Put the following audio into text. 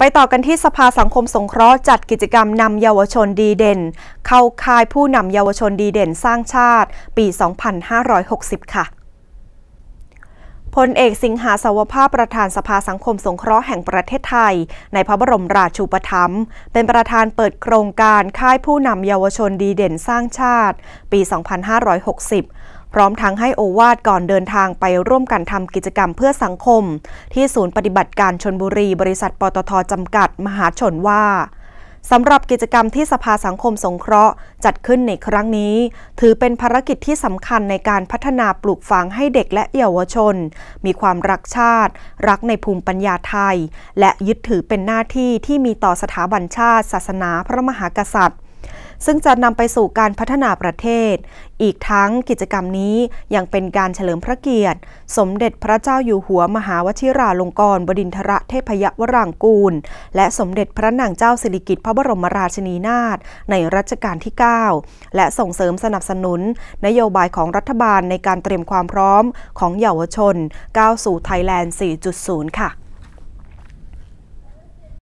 ไปต่อกันที่สภาสังคมสงเคราะห์จัดกิจกรรมนำเยาวชนดีเด่น เข้าค่ายผู้นำเยาวชนดีเด่นสร้างชาติ ปี 2560 ค่ะพลเอกสิงหาสวภาพประธานสภาสังคมสงเคราะห์แห่งประเทศไทย ในพระบรมราชูปถัมภ์เป็นประธานเปิดโครงการค่ายผู้นำเยาวชนดีเด่นสร้างชาติ ปี 2560พร้อมทั้งให้โอวาดก่อนเดินทางไปร่วมกันทำกิจกรรมเพื่อสังคม ที่ศูนย์ปฏิบัติการชนบุรีบริษัทปตทจำกัดมหาชนว่าสำหรับกิจกรรมที่สภาสังคมสงเคราะห์ จัดขึ้นในครั้งนี้ ถือเป็นภารกิจที่สำคัญในการพัฒนาปลูกฝังให้เด็กและเยาวชน มีความรักชาติ รักในภูมิปัญญาไทย และยึดถือเป็นหน้าที่ที่มีต่อสถาบันชาติ ศาสนาพระมหากษัตริย์ซึ่งจะนำไปสู่การพัฒนาประเทศ อีกทั้งกิจกรรมนี้ยังเป็นการเฉลิมพระเกียรติ สมเด็จพระเจ้าอยู่หัวมหาวชิราลงกรณบดินทรเทพยวรางกูล และสมเด็จพระนางเจ้าสิริกิติ์พระบรมราชินีนาถ ในรัชกาลที่ 9 และส่งเสริมสนับสนุน นโยบายของรัฐบาลในการเตรียมความพร้อมของเยาวชนก้าวสู่ไทยแลนด์4.0ค่ะ